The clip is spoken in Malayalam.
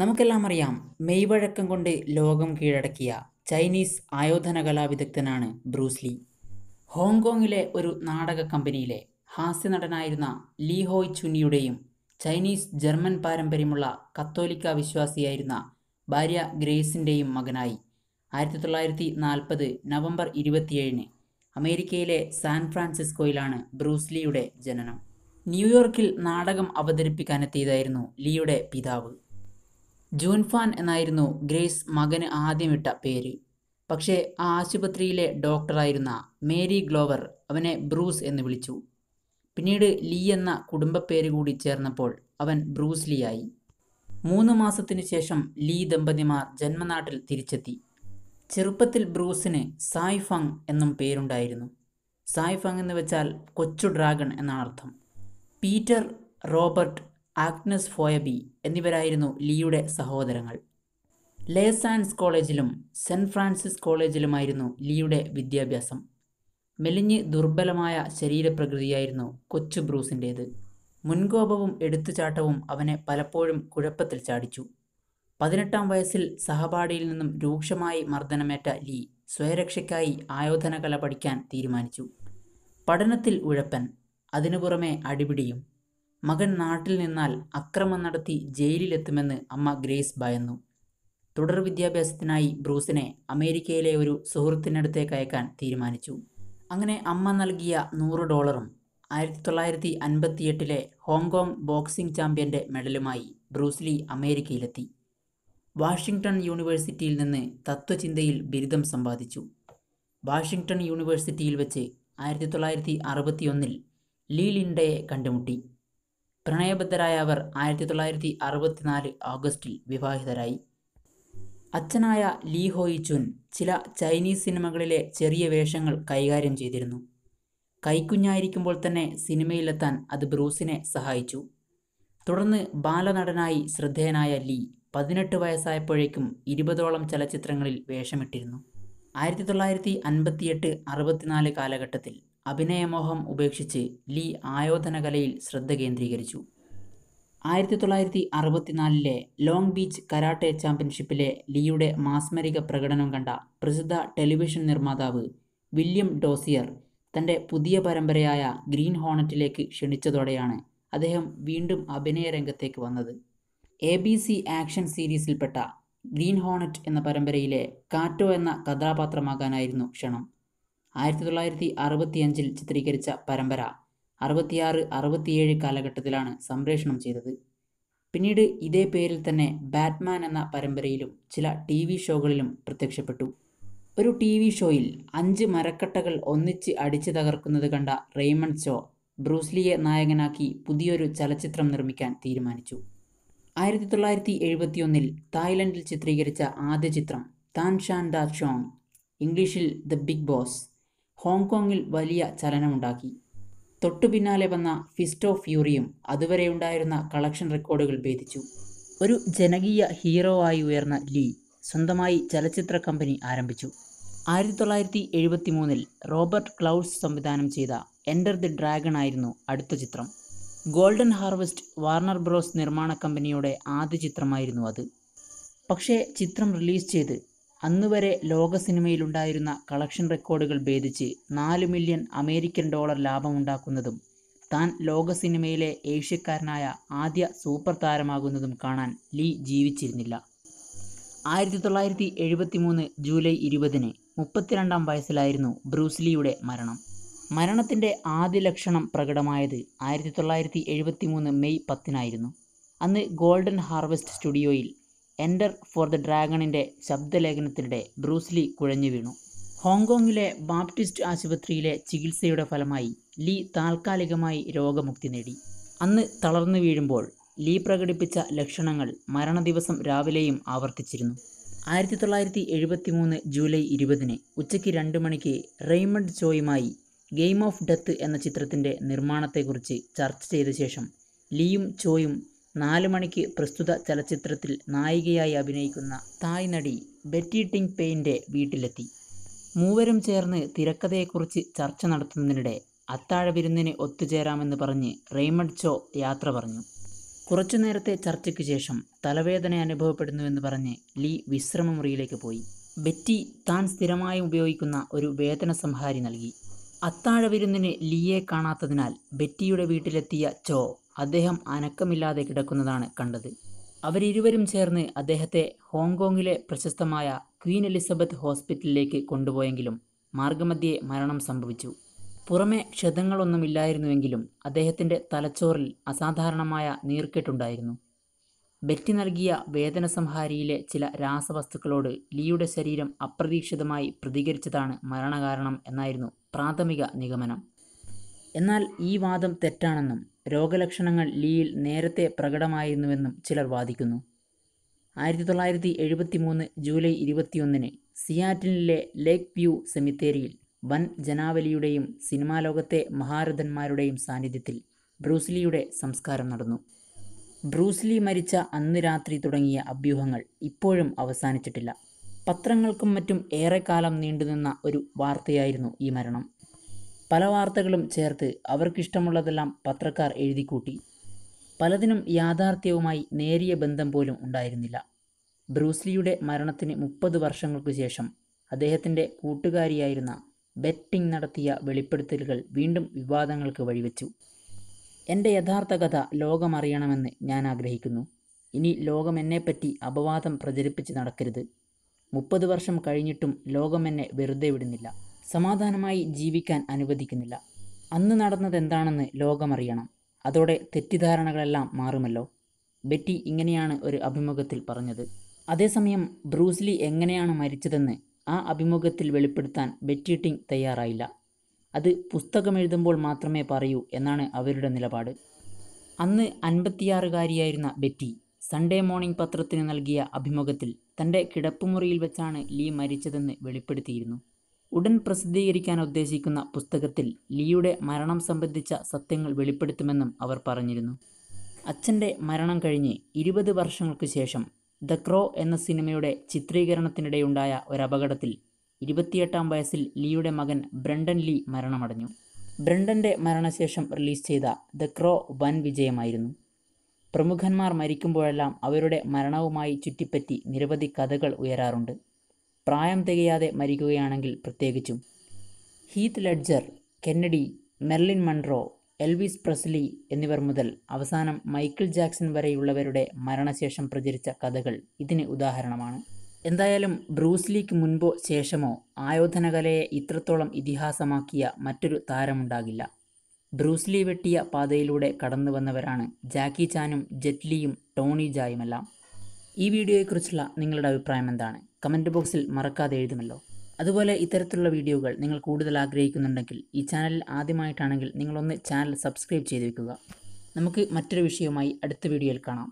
നമുക്കെല്ലാം അറിയാം മെയ്വഴക്കം കൊണ്ട് ലോകം കീഴടക്കിയ ചൈനീസ് ആയോധന കലാവിദഗ്ധനാണ് വിദഗ്ധനാണ് ബ്രൂസ്ലി ഹോങ്കോങ്ങിലെ ഒരു നാടക കമ്പനിയിലെ ഹാസ്യനടനായിരുന്ന ലീ ഹോയ് ചുനിയുടെയും ചൈനീസ് ജർമ്മൻ പാരമ്പര്യമുള്ള കത്തോലിക്ക വിശ്വാസിയായിരുന്ന ഭാര്യ ഗ്രേസിൻ്റെയും മകനായി ആയിരത്തി തൊള്ളായിരത്തി നാൽപ്പത് നവംബർ ഇരുപത്തിയേഴിന് അമേരിക്കയിലെ സാൻ ഫ്രാൻസിസ്കോയിലാണ് ബ്രൂസ്ലിയുടെ ജനനം ന്യൂയോർക്കിൽ നാടകം അവതരിപ്പിക്കാനെത്തിയതായിരുന്നു ലീയുടെ പിതാവ് ജൂൻഫാൻ എന്നായിരുന്നു ഗ്രേസ് മകന് ആദ്യമിട്ട പേര് പക്ഷേ ആ ആശുപത്രിയിലെ ഡോക്ടറായിരുന്ന മേരി ഗ്ലോവർ അവനെ ബ്രൂസ് എന്ന് വിളിച്ചു പിന്നീട് ലീ എന്ന കുടുംബപ്പേര് കൂടി ചേർന്നപ്പോൾ അവൻ ബ്രൂസ് ലീ ആയി മൂന്ന് മാസത്തിനു ശേഷം ലീ ദമ്പതിമാർ ജന്മനാട്ടിൽ തിരിച്ചെത്തി ചെറുപ്പത്തിൽ ബ്രൂസിന് ഫങ് എന്നും പേരുണ്ടായിരുന്നു ഫങ് എന്ന് വെച്ചാൽ കൊച്ചു ഡ്രാഗൺ എന്നാണ് അർത്ഥം പീറ്റർ റോബർട്ട് ആഗ്നസ് ഫോയബി എന്നിവരായിരുന്നു ലീയുടെ സഹോദരങ്ങൾ ലേസാൻസ് കോളേജിലും സെൻറ് ഫ്രാൻസിസ് കോളേജിലുമായിരുന്നു ലീയുടെ വിദ്യാഭ്യാസം മെലിഞ്ഞ് ദുർബലമായ ശരീരപ്രകൃതിയായിരുന്നു കൊച്ചു ബ്രൂസിൻ്റേത് മുൻകോപവും എടുത്തുചാട്ടവും അവനെ പലപ്പോഴും കുഴപ്പത്തിൽ ചാടിച്ചു പതിനെട്ടാം വയസ്സിൽ സഹപാഠിയിൽ നിന്നും രൂക്ഷമായി മർദ്ദനമേറ്റ ലീ സ്വയരക്ഷയ്ക്കായി ആയോധനകല പഠിക്കാൻ തീരുമാനിച്ചു പഠനത്തിൽ ഉഴപ്പൻ അതിനു പുറമെ അടിപിടിയും മകൻ നാട്ടിൽ നിന്നാൽ അക്രമം നടത്തി ജയിലിലെത്തുമെന്ന് അമ്മ ഗ്രേസ് ഭയന്നു തുടർ വിദ്യാഭ്യാസത്തിനായി ബ്രൂസിനെ അമേരിക്കയിലെ ഒരു സുഹൃത്തിനടുത്തേക്ക് അയക്കാൻ തീരുമാനിച്ചു അങ്ങനെ അമ്മ നൽകിയ നൂറ് ഡോളറും ആയിരത്തി തൊള്ളായിരത്തി അൻപത്തിയെട്ടിലെ ഹോങ്കോങ് ബോക്സിംഗ് ചാമ്പ്യൻ്റെ മെഡലുമായി ബ്രൂസ്ലി അമേരിക്കയിലെത്തി വാഷിംഗ്ടൺ യൂണിവേഴ്സിറ്റിയിൽ നിന്ന് തത്വചിന്തയിൽ ബിരുദം സമ്പാദിച്ചു വാഷിംഗ്ടൺ യൂണിവേഴ്സിറ്റിയിൽ വെച്ച് ആയിരത്തി തൊള്ളായിരത്തി അറുപത്തിയൊന്നിൽ ലീ ലിൻഡയെ കണ്ടുമുട്ടി പ്രണയബദ്ധരായ അവർ ആയിരത്തി തൊള്ളായിരത്തി അറുപത്തിനാല് ഓഗസ്റ്റിൽ വിവാഹിതരായി അച്ഛനായ ലീ ഹോയി ചുൻ ചില ചൈനീസ് സിനിമകളിലെ ചെറിയ വേഷങ്ങൾ കൈകാര്യം ചെയ്തിരുന്നു കൈക്കുഞ്ഞായിരിക്കുമ്പോൾ തന്നെ സിനിമയിലെത്താൻ അത് ബ്രൂസിനെ സഹായിച്ചു തുടർന്ന് ബാലനടനായി ശ്രദ്ധേയനായ ലീ പതിനെട്ട് വയസ്സായപ്പോഴേക്കും ഇരുപതോളം ചലച്ചിത്രങ്ങളിൽ വേഷമിട്ടിരുന്നു ആയിരത്തി തൊള്ളായിരത്തി അൻപത്തിയെട്ട് അറുപത്തിനാല് കാലഘട്ടത്തിൽ അഭിനയമോഹം ഉപേക്ഷിച്ച് ലീ ആയോധനകലയിൽ ശ്രദ്ധ കേന്ദ്രീകരിച്ചു ആയിരത്തി തൊള്ളായിരത്തി അറുപത്തിനാലിലെ ലോങ് ബീച്ച് കരാട്ടെ ചാമ്പ്യൻഷിപ്പിലെ ലീയുടെ മാസ്മരിക പ്രകടനം കണ്ട പ്രസിദ്ധ ടെലിവിഷൻ നിർമ്മാതാവ് വില്യം ഡോസിയർ തൻ്റെ പുതിയ പരമ്പരയായ ഗ്രീൻ ഹോണറ്റിലേക്ക് ക്ഷണിച്ചതോടെയാണ് അദ്ദേഹം വീണ്ടും അഭിനയ രംഗത്തേക്ക് വന്നത് എ ബി സി ആക്ഷൻ സീരീസിൽപ്പെട്ട ഗ്രീൻ ഹോണറ്റ് എന്ന പരമ്പരയിലെ കാറ്റോ എന്ന കഥാപാത്രമാകാനായിരുന്നു ക്ഷണം ആയിരത്തി തൊള്ളായിരത്തി അറുപത്തിയഞ്ചിൽ ചിത്രീകരിച്ച പരമ്പര അറുപത്തിയാറ് അറുപത്തിയേഴ് കാലഘട്ടത്തിലാണ് സംപ്രേഷണം ചെയ്തത് പിന്നീട് ഇതേ പേരിൽ തന്നെ ബാറ്റ്മാൻ എന്ന പരമ്പരയിലും ചില ടി വി ഷോകളിലും പ്രത്യക്ഷപ്പെട്ടു ഒരു ടി വി ഷോയിൽ അഞ്ച് മരക്കട്ടകൾ ഒന്നിച്ച് അടിച്ചു തകർക്കുന്നത് കണ്ട റെയ്മണ്ട് ഷോ ബ്രൂസ്ലിയെ നായകനാക്കി പുതിയൊരു ചലച്ചിത്രം നിർമ്മിക്കാൻ തീരുമാനിച്ചു ആയിരത്തി തൊള്ളായിരത്തി എഴുപത്തിയൊന്നിൽ തായ്ലൻഡിൽ ചിത്രീകരിച്ച ആദ്യ ചിത്രം താൻ ഷാൻ ഡാ ഷോങ് ഇംഗ്ലീഷിൽ ദ ബിഗ് ബോസ് ഹോങ്കോങ്ങിൽ വലിയ ചലനമുണ്ടാക്കി തൊട്ടു പിന്നാലെ വന്ന ഫിസ്റ്റ് ഓഫ് യൂറിയും അതുവരെ ഉണ്ടായിരുന്ന കളക്ഷൻ റെക്കോർഡുകൾ ഭേദിച്ചു ഒരു ജനകീയ ഹീറോ ആയി ഉയർന്ന ലീ സ്വന്തമായി ചലച്ചിത്ര കമ്പനി ആരംഭിച്ചു ആയിരത്തി തൊള്ളായിരത്തി എഴുപത്തി മൂന്നിൽ റോബർട്ട് ക്ലൗഡ്സ് സംവിധാനം ചെയ്ത എൻ്റർ ദി ഡ്രാഗൺ ആയിരുന്നു അടുത്ത ചിത്രം ഗോൾഡൻ ഹാർവെസ്റ്റ് വാർണർ ബ്രോസ് നിർമ്മാണ കമ്പനിയുടെ ആദ്യ ചിത്രമായിരുന്നു അത് പക്ഷേ ചിത്രം റിലീസ് ചെയ്ത് അന്നുവരെ ലോക സിനിമയിലുണ്ടായിരുന്ന കളക്ഷൻ റെക്കോർഡുകൾ ഭേദിച്ച് നാല് മില്യൺ അമേരിക്കൻ ഡോളർ ലാഭമുണ്ടാക്കുന്നതും താൻ ലോക സിനിമയിലെ ഏഷ്യക്കാരനായ ആദ്യ സൂപ്പർ താരമാകുന്നതും കാണാൻ ലീ ജീവിച്ചിരുന്നില്ല ആയിരത്തി തൊള്ളായിരത്തി എഴുപത്തി മൂന്ന് ജൂലൈ ഇരുപതിന് മുപ്പത്തിരണ്ടാം വയസ്സിലായിരുന്നു ബ്രൂസ്ലിയുടെ മരണം മരണത്തിൻ്റെ ആദ്യ ലക്ഷണം പ്രകടമായത് ആയിരത്തി തൊള്ളായിരത്തി എഴുപത്തി മൂന്ന് മെയ് പത്തിനായിരുന്നു അന്ന് ഗോൾഡൻ ഹാർവെസ്റ്റ് സ്റ്റുഡിയോയിൽ എൻ്റർ ഫോർ ദ ഡ്രാഗണിൻ്റെ ശബ്ദലേഖനത്തിനിടെ ബ്രൂസ്ലി കുഴഞ്ഞു വീണു ഹോങ്കോങ്ങിലെ ബാപ്റ്റിസ്റ്റ് ആശുപത്രിയിലെ ചികിത്സയുടെ ഫലമായി ലീ താൽക്കാലികമായി രോഗമുക്തി നേടി അന്ന് തളർന്നു വീഴുമ്പോൾ ലീ പ്രകടിപ്പിച്ച ലക്ഷണങ്ങൾ മരണദിവസം രാവിലെയും ആവർത്തിച്ചിരുന്നു ആയിരത്തി തൊള്ളായിരത്തി എഴുപത്തി മൂന്ന് ജൂലൈ ഇരുപതിന് ഉച്ചയ്ക്ക് രണ്ട് മണിക്ക് റെയ്മണ്ട് ചോയുമായി ഗെയിം ഓഫ് ഡെത്ത് എന്ന ചിത്രത്തിൻ്റെ നിർമ്മാണത്തെക്കുറിച്ച് ചർച്ച ചെയ്ത ശേഷം ലീയും ചോയും നാല് മണിക്ക് പ്രസ്തുത ചലച്ചിത്രത്തിൽ നായികയായി അഭിനയിക്കുന്ന തായ് നടി ബെറ്റി ടിങ് പെയിൻ്റെ വീട്ടിലെത്തി മൂവരും ചേർന്ന് തിരക്കഥയെക്കുറിച്ച് ചർച്ച നടത്തുന്നതിനിടെ അത്താഴ വിരുന്നിന് ഒത്തുചേരാമെന്ന് പറഞ്ഞ് റെയ്മഡ് ചോ യാത്ര പറഞ്ഞു കുറച്ചു നേരത്തെ ചർച്ചയ്ക്ക് ശേഷം തലവേദന അനുഭവപ്പെടുന്നുവെന്ന് പറഞ്ഞ് ലീ വിശ്രമമുറിയിലേക്ക് പോയി ബെറ്റി താൻ സ്ഥിരമായി ഉപയോഗിക്കുന്ന ഒരു വേദന സംഹാരി നൽകി അത്താഴ വിരുന്നിന് ലീയെ കാണാത്തതിനാൽ ബെറ്റിയുടെ വീട്ടിലെത്തിയ ചോ അദ്ദേഹം അനക്കമില്ലാതെ കിടക്കുന്നതാണ് കണ്ടത് അവരിരുവരും ചേർന്ന് അദ്ദേഹത്തെ ഹോങ്കോങ്ങിലെ പ്രശസ്തമായ ക്വീൻ എലിസബത്ത് ഹോസ്പിറ്റലിലേക്ക് കൊണ്ടുപോയെങ്കിലും മാർഗമധ്യേ മരണം സംഭവിച്ചു പുറമെ ക്ഷതങ്ങളൊന്നുമില്ലായിരുന്നുവെങ്കിലും അദ്ദേഹത്തിൻ്റെ തലച്ചോറിൽ അസാധാരണമായ നീർക്കെട്ടുണ്ടായിരുന്നു ബെറ്റി നൽകിയ വേദനസംഹാരിയിലെ ചില രാസവസ്തുക്കളോട് ലീയുടെ ശരീരം അപ്രതീക്ഷിതമായി പ്രതികരിച്ചതാണ് മരണകാരണം എന്നായിരുന്നു പ്രാഥമിക നിഗമനം എന്നാൽ ഈ വാദം തെറ്റാണെന്നും രോഗലക്ഷണങ്ങൾ ലീയിൽ നേരത്തെ പ്രകടമായിരുന്നുവെന്നും ചിലർ വാദിക്കുന്നു ആയിരത്തി തൊള്ളായിരത്തി എഴുപത്തി മൂന്ന് ജൂലൈ ഇരുപത്തിയൊന്നിന് സിയാറ്റിനിലെ ലേക്ക് വ്യൂ സെമിത്തേരിയിൽ വൻ ജനാവലിയുടെയും സിനിമാ ലോകത്തെ മഹാരഥന്മാരുടെയും സാന്നിധ്യത്തിൽ ബ്രൂസ്ലിയുടെ സംസ്കാരം നടന്നു ബ്രൂസ്ലി മരിച്ച അന്ന് രാത്രി തുടങ്ങിയ അഭ്യൂഹങ്ങൾ ഇപ്പോഴും അവസാനിച്ചിട്ടില്ല പത്രങ്ങൾക്കും മറ്റും ഏറെക്കാലം നീണ്ടുനിന്ന ഒരു വാർത്തയായിരുന്നു ഈ മരണം പല വാർത്തകളും ചേർത്ത് അവർക്കിഷ്ടമുള്ളതെല്ലാം പത്രക്കാർ എഴുതിക്കൂട്ടി പലതിനും യാഥാർത്ഥ്യവുമായി നേരിയ ബന്ധം പോലും ഉണ്ടായിരുന്നില്ല ബ്രൂസ്ലിയുടെ മരണത്തിന് മുപ്പത് വർഷങ്ങൾക്കു ശേഷം അദ്ദേഹത്തിൻ്റെ കൂട്ടുകാരിയായിരുന്ന ബെറ്റിംഗ് നടത്തിയ വെളിപ്പെടുത്തലുകൾ വീണ്ടും വിവാദങ്ങൾക്ക് വഴിവെച്ചു എൻ്റെ യഥാർത്ഥ കഥ ലോകമറിയണമെന്ന് ഞാൻ ആഗ്രഹിക്കുന്നു ഇനി ലോകം എന്നെപ്പറ്റി അപവാദം പ്രചരിപ്പിച്ച് നടക്കരുത് മുപ്പത് വർഷം കഴിഞ്ഞിട്ടും ലോകം എന്നെ വെറുതെ വിടുന്നില്ല സമാധാനമായി ജീവിക്കാൻ അനുവദിക്കുന്നില്ല അന്ന് നടന്നത് എന്താണെന്ന് ലോകമറിയണം അതോടെ തെറ്റിദ്ധാരണകളെല്ലാം മാറുമല്ലോ ബെറ്റി ഇങ്ങനെയാണ് ഒരു അഭിമുഖത്തിൽ പറഞ്ഞത് അതേസമയം ബ്രൂസ്ലി എങ്ങനെയാണ് മരിച്ചതെന്ന് ആ അഭിമുഖത്തിൽ വെളിപ്പെടുത്താൻ ബെറ്റി ടിങ് തയ്യാറായില്ല അത് എഴുതുമ്പോൾ മാത്രമേ പറയൂ എന്നാണ് അവരുടെ നിലപാട് അന്ന് അൻപത്തിയാറുകാരിയായിരുന്ന ബെറ്റി സൺഡേ മോർണിംഗ് പത്രത്തിന് നൽകിയ അഭിമുഖത്തിൽ തൻ്റെ കിടപ്പുമുറിയിൽ വെച്ചാണ് ലീ മരിച്ചതെന്ന് വെളിപ്പെടുത്തിയിരുന്നു ഉടൻ പ്രസിദ്ധീകരിക്കാൻ ഉദ്ദേശിക്കുന്ന പുസ്തകത്തിൽ ലീയുടെ മരണം സംബന്ധിച്ച സത്യങ്ങൾ വെളിപ്പെടുത്തുമെന്നും അവർ പറഞ്ഞിരുന്നു അച്ഛൻ്റെ മരണം കഴിഞ്ഞ് ഇരുപത് വർഷങ്ങൾക്ക് ശേഷം ദ ക്രോ എന്ന സിനിമയുടെ ചിത്രീകരണത്തിനിടെയുണ്ടായ ഒരു അപകടത്തിൽ ഇരുപത്തിയെട്ടാം വയസ്സിൽ ലീയുടെ മകൻ ബ്രണ്ടൻ ലീ മരണമടഞ്ഞു ബ്രണ്ടൻ്റെ മരണശേഷം റിലീസ് ചെയ്ത ദ ക്രോ വൻ വിജയമായിരുന്നു പ്രമുഖന്മാർ മരിക്കുമ്പോഴെല്ലാം അവരുടെ മരണവുമായി ചുറ്റിപ്പറ്റി നിരവധി കഥകൾ ഉയരാറുണ്ട് പ്രായം തികയാതെ മരിക്കുകയാണെങ്കിൽ പ്രത്യേകിച്ചും Heath Ledger Kennedy Marilyn Monroe Elvis Presley എന്നിവർ മുതൽ അവസാനം മൈക്കിൾ ജാക്സൺ വരെയുള്ളവരുടെ മരണശേഷം പ്രചരിച്ച കഥകൾ ഇതിന് ഉദാഹരണമാണ് എന്തായാലും ബ്രൂസ്ലിക്ക് മുൻപോ ശേഷമോ ആയോധനകലയെ ഇത്രത്തോളം ഇതിഹാസമാക്കിയ മറ്റൊരു താരമുണ്ടാകില്ല ബ്രൂസ്ലി വെട്ടിയ പാതയിലൂടെ കടന്നു വന്നവരാണ് ജാക്കി ചാനും ജെറ്റ്ലിയും ടോണി ജായുമെല്ലാം ഈ വീഡിയോയെക്കുറിച്ചുള്ള നിങ്ങളുടെ അഭിപ്രായം എന്താണ് കമൻറ്റ് ബോക്സിൽ മറക്കാതെ എഴുതുമല്ലോ അതുപോലെ ഇത്തരത്തിലുള്ള വീഡിയോകൾ നിങ്ങൾ കൂടുതൽ ആഗ്രഹിക്കുന്നുണ്ടെങ്കിൽ ഈ ചാനൽ ആദ്യമായിട്ടാണെങ്കിൽ നിങ്ങളൊന്ന് ചാനൽ സബ്സ്ക്രൈബ് ചെയ്ത് വെക്കുക നമുക്ക് മറ്റൊരു വിഷയവുമായി അടുത്ത വീഡിയോയിൽ കാണാം